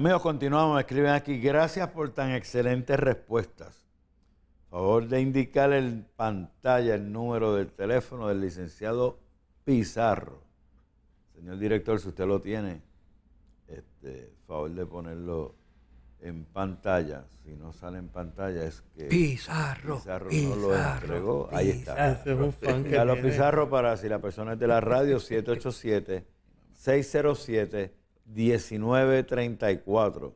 Amigos, continuamos. escriben aquí. Gracias por tan excelentes respuestas. favor de indicar en pantalla el número del teléfono del licenciado Pizarro. Señor director, si usted lo tiene, este, favor de ponerlo en pantalla. Si no sale en pantalla es que Pizarro, Pizarro, no lo entregó. Ahí está. Carlos Pizarro para si la persona es de la radio 787 607 1934.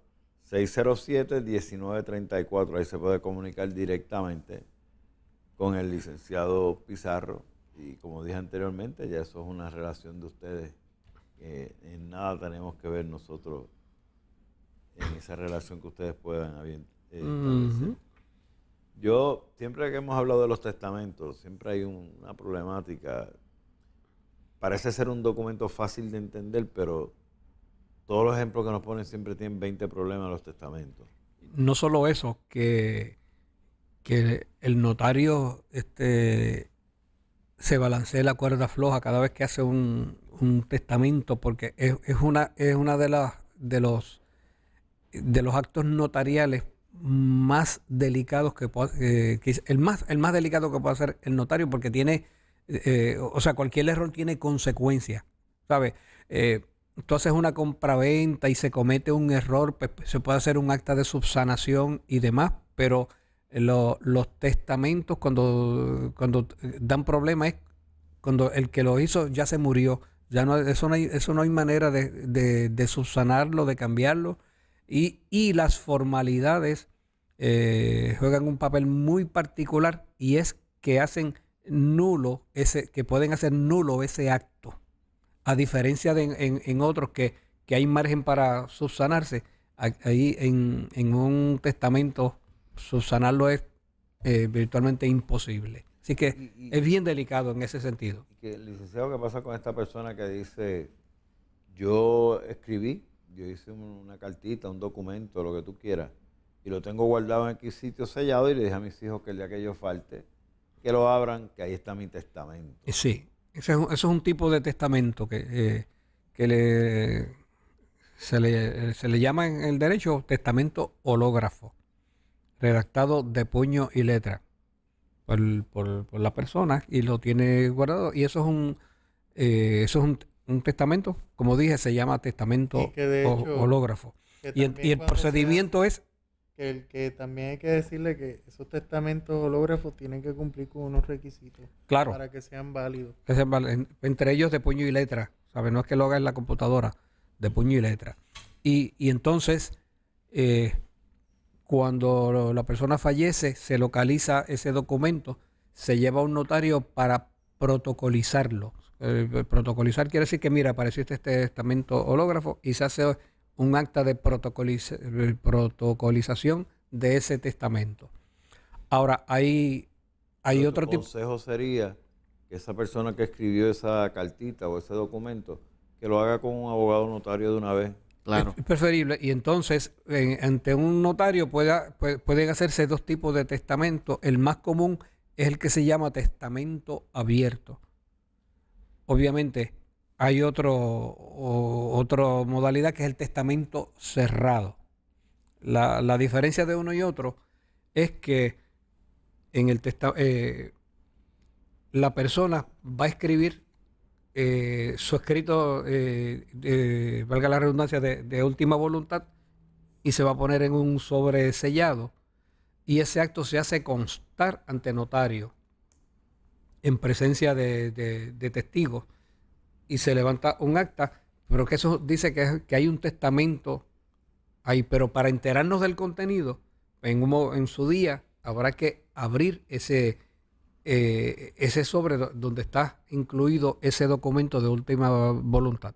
607-1934. Ahí se puede comunicar directamente con el licenciado Pizarro. Y como dije anteriormente, ya eso es una relación de ustedes. que en nada tenemos que ver nosotros en esa relación que ustedes puedan eh, Yo, siempre que hemos hablado de los testamentos, siempre hay una problemática. Parece ser un documento fácil de entender, pero todos los ejemplos que nos ponen siempre tienen 20 problemas los testamentos. No solo eso, que, que el notario este, se balancee la cuerda floja cada vez que hace un, testamento, porque es, uno una, es una de las de los de los actos notariales más delicados que puede eh, el más el más delicado que puede hacer el notario porque tiene eh, o sea cualquier error tiene consecuencias sabes eh, entonces es una compraventa y se comete un error, pues, pues, se puede hacer un acta de subsanación y demás, pero eh, los testamentos cuando, cuando eh, dan problema es cuando el que lo hizo ya se murió. Ya no, eso, no hay, eso no hay manera de, subsanarlo, de cambiarlo. Y, y las formalidades eh, juegan un papel muy particular y es que hacen nulo ese, que pueden hacer nulo ese acto a diferencia de en, otros que, hay margen para subsanarse, ahí en, un testamento subsanarlo es eh, virtualmente imposible. Así que es bien delicado en ese sentido. Y que, licenciado, ¿qué pasa con esta persona que dice, yo escribí, yo hice una cartita, un documento, lo que tú quieras, y lo tengo guardado en aquí sitio sellado y le dije a mis hijos que el día que yo falte, que lo abran, que ahí está mi testamento. Eh, sí eso es un tipo de testamento que, eh, que le, se, le, llama en el derecho testamento hológrafo, redactado de puño y letra por, la persona y lo tiene guardado. Y eso es un, eh, es un, testamento, como dije, se llama testamento hológrafo. Y, el, procedimiento es que, el, que también hay que decirle que esos testamentos hológrafos tienen que cumplir con unos requisitos para que sean válidos. Entre ellos de puño y letra, ¿sabes? No es que lo haga en la computadora, de puño y letra. Y, entonces, eh, cuando la persona fallece, se localiza ese documento, se lleva a un notario para protocolizarlo. Eh, protocolizar quiere decir que, mira, apareció este, este testamento hológrafo y se hace un acta de protocolización de ese testamento. Ahora, hay, hay otro tipo... El consejo sería que esa persona que escribió esa cartita o ese documento, que lo haga con un abogado notario de una vez. Claro. Es preferible. Y entonces, ante un notario pueden hacerse dos tipos de testamento. El más común es el que se llama testamento abierto. Obviamente, hay otro, otra modalidad que es el testamento cerrado. La, diferencia de uno y otro es que en el testamento eh, la persona va a escribir eh, su escrito, eh, valga la redundancia, de, última voluntad y se va a poner en un sobre sellado. Y ese acto se hace constar ante notario en presencia de testigos y se levanta un acta, pero que eso dice que, hay un testamento ahí, pero para enterarnos del contenido, en, en su día habrá que abrir ese, eh, ese sobre donde está incluido ese documento de última voluntad.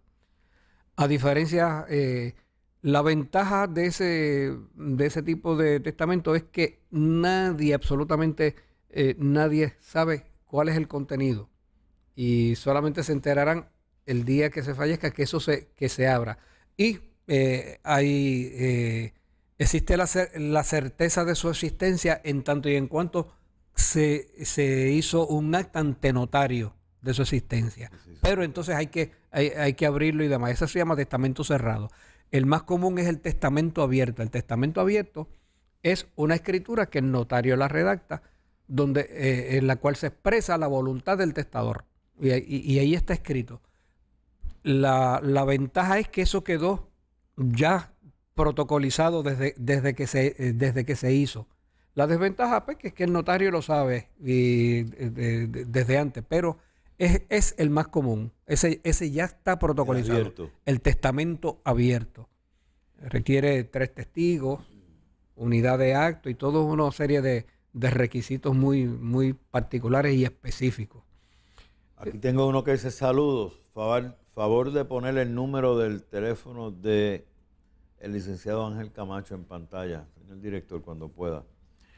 A diferencia, eh, la ventaja de ese, de ese tipo de testamento es que nadie, absolutamente eh, nadie sabe cuál es el contenido y solamente se enterarán el día que se fallezca, que eso se, que se abra. Y eh, hay, eh, existe la, certeza de su existencia en tanto y en cuanto se, hizo un acta antenotario de su existencia. Pero entonces hay que, hay, que abrirlo y demás. Eso se llama testamento cerrado. El más común es el testamento abierto. El testamento abierto es una escritura que el notario la redacta, donde, eh, en la cual se expresa la voluntad del testador. y, ahí está escrito. La, ventaja es que eso quedó ya protocolizado desde, desde, que, se, eh, desde que se hizo. La desventaja pues, es que el notario lo sabe eh, desde antes, pero es, el más común. Ese, ya está protocolizado. El testamento abierto. Requiere tres testigos, unidad de acto y toda una serie de, requisitos muy, muy particulares y específicos. Aquí tengo uno que dice saludos. favor favor de poner el número del teléfono de el licenciado Ángel Camacho en pantalla, señor director, cuando pueda.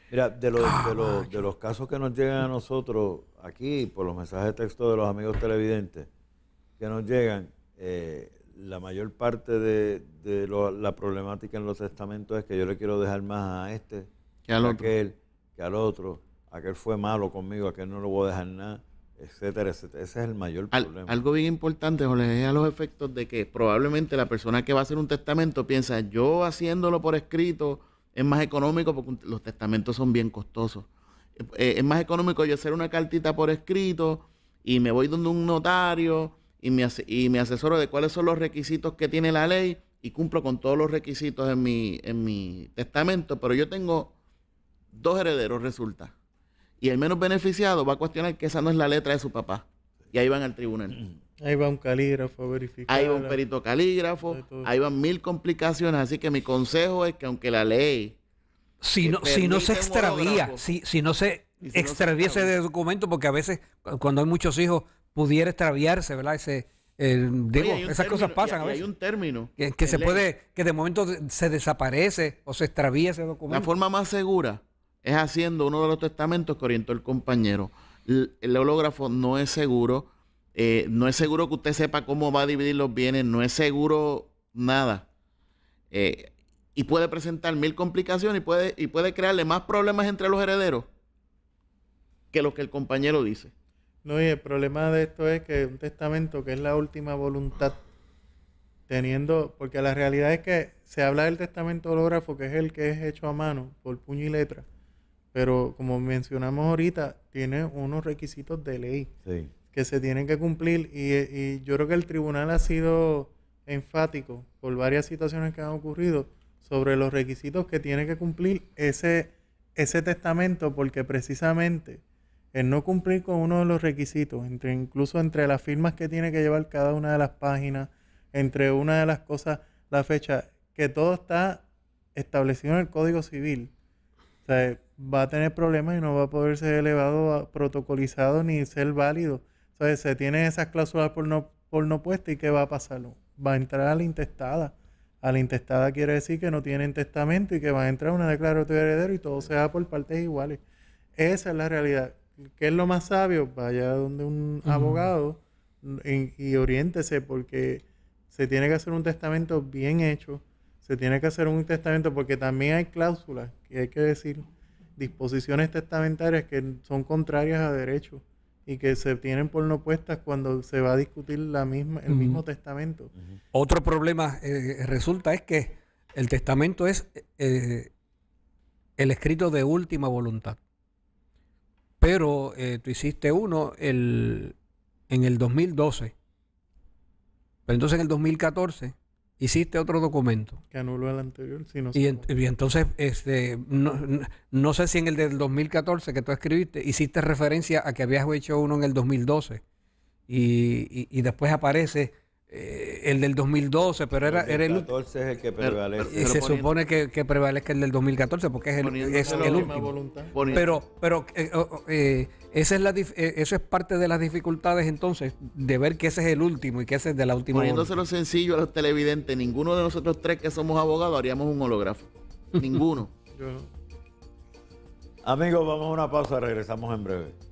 Mira, de los, de los, de los casos que nos llegan a nosotros aquí, por los mensajes de texto de los amigos televidentes que nos llegan, eh, la mayor parte de, la problemática en los testamentos es que yo le quiero dejar más a este que al otro. aquel, que al otro. Aquel fue malo conmigo, aquel no lo voy a dejar nada etcétera, Ese es el mayor problema. algo bien importante, Jorge, es a los efectos de que probablemente la persona que va a hacer un testamento piensa, yo haciéndolo por escrito es más económico porque los testamentos son bien costosos. Eh, eh, es más económico yo hacer una cartita por escrito y me voy donde un notario y me, y me asesoro de cuáles son los requisitos que tiene la ley y cumplo con todos los requisitos en mi, en mi testamento, pero yo tengo dos herederos, resulta. Y el menos beneficiado va a cuestionar que esa no es la letra de su papá. Y ahí van al tribunal. Ahí va un calígrafo a verificar. Ahí va un perito calígrafo. Ahí van mil complicaciones. Así que mi consejo es que aunque la ley... Si no, si no se extravía, si, si no se extraviese extravía ese documento, porque a veces cuando hay muchos hijos pudiera extraviarse, ¿verdad? Ese, digo, esas cosas pasan a veces. Hay un término. Que, se puede, que de momento se desaparece o se extravía ese documento. La forma más segura es haciendo uno de los testamentos que orientó el compañero. El, no es seguro, eh, no es seguro que usted sepa cómo va a dividir los bienes, no es seguro nada. Eh, y puede presentar mil complicaciones y puede, y puede crearle más problemas entre los herederos que lo que el compañero dice. No, y el problema de esto es que un testamento que es la última voluntad, teniendo, porque la realidad es que se habla del testamento hológrafo, que es el que es hecho a mano, por puño y letra, pero como mencionamos ahorita, tiene unos requisitos de ley que se tienen que cumplir y, yo creo que el tribunal ha sido enfático por varias situaciones que han ocurrido sobre los requisitos que tiene que cumplir ese, ese testamento porque precisamente el no cumplir con uno de los requisitos, entre, incluso entre las firmas que tiene que llevar cada una de las páginas, entre una de las cosas, la fecha, que todo está establecido en el Código Civil va a tener problemas y no va a poder ser elevado, a, protocolizado ni ser válido. O se tienen esas cláusulas por no, por no puesta y ¿qué va a pasar? Va a entrar a la intestada. A la intestada quiere decir que no tienen testamento y que va a entrar una declaratoria de heredero y todo se da por partes iguales. Esa es la realidad. ¿Qué es lo más sabio? Vaya donde un abogado y, y oriéntese porque se tiene que hacer un testamento bien hecho se tiene que hacer un testamento porque también hay cláusulas que hay que decir, disposiciones testamentarias que son contrarias a derecho y que se tienen por no puestas cuando se va a discutir la misma, el mismo testamento. Otro problema eh, resulta es que el testamento es eh, el escrito de última voluntad. Pero eh, tú hiciste uno en el 2012. Pero entonces en el 2014 hiciste otro documento. Que anuló el anterior, si no y, entonces, este, no, sé si en el del 2014 que tú escribiste, hiciste referencia a que habías hecho uno en el 2012. Y, y, y después aparece eh, el del 2012, pero era, el, el es el que prevalece. Eh, se supone que, que, prevalezca el del 2014 porque es el, es último. Pero, pero eh, oh, oh, esa es la, eso es parte de las dificultades entonces de ver que ese es el último y que ese es de la última. Poniéndoselo sencillo a los televidentes, ninguno de nosotros tres que somos abogados haríamos un holografo. ninguno. Amigos, vamos a una pausa, regresamos en breve.